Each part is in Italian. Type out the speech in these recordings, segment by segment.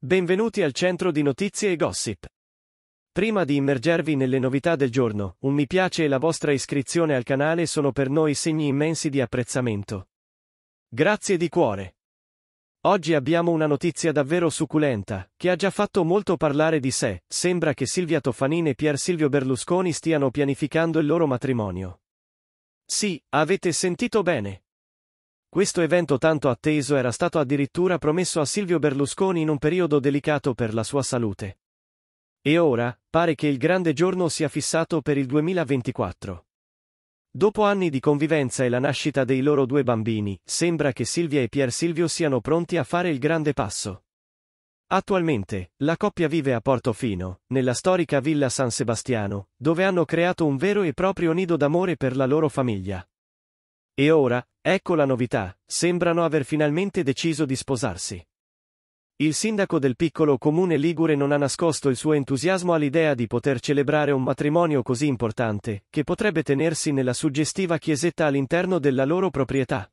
Benvenuti al centro di notizie e gossip. Prima di immergervi nelle novità del giorno, un mi piace e la vostra iscrizione al canale sono per noi segni immensi di apprezzamento. Grazie di cuore. Oggi abbiamo una notizia davvero succulenta, che ha già fatto molto parlare di sé, sembra che Silvia Toffanin e Pier Silvio Berlusconi stiano pianificando il loro matrimonio. Sì, avete sentito bene. Questo evento tanto atteso era stato addirittura promesso a Silvio Berlusconi in un periodo delicato per la sua salute. E ora, pare che il grande giorno sia fissato per il 2024. Dopo anni di convivenza e la nascita dei loro due bambini, sembra che Silvia e Pier Silvio siano pronti a fare il grande passo. Attualmente, la coppia vive a Portofino, nella storica villa San Sebastiano, dove hanno creato un vero e proprio nido d'amore per la loro famiglia. E ora, ecco la novità, sembrano aver finalmente deciso di sposarsi. Il sindaco del piccolo comune Ligure non ha nascosto il suo entusiasmo all'idea di poter celebrare un matrimonio così importante, che potrebbe tenersi nella suggestiva chiesetta all'interno della loro proprietà.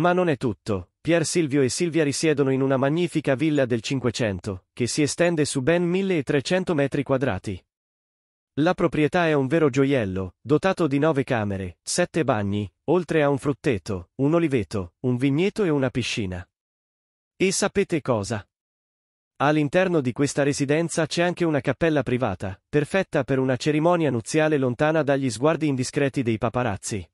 Ma non è tutto. Pier Silvio e Silvia risiedono in una magnifica villa del Cinquecento, che si estende su ben 1300 metri quadrati. La proprietà è un vero gioiello, dotato di nove camere, sette bagni, oltre a un frutteto, un oliveto, un vigneto e una piscina. E sapete cosa? All'interno di questa residenza c'è anche una cappella privata, perfetta per una cerimonia nuziale lontana dagli sguardi indiscreti dei paparazzi.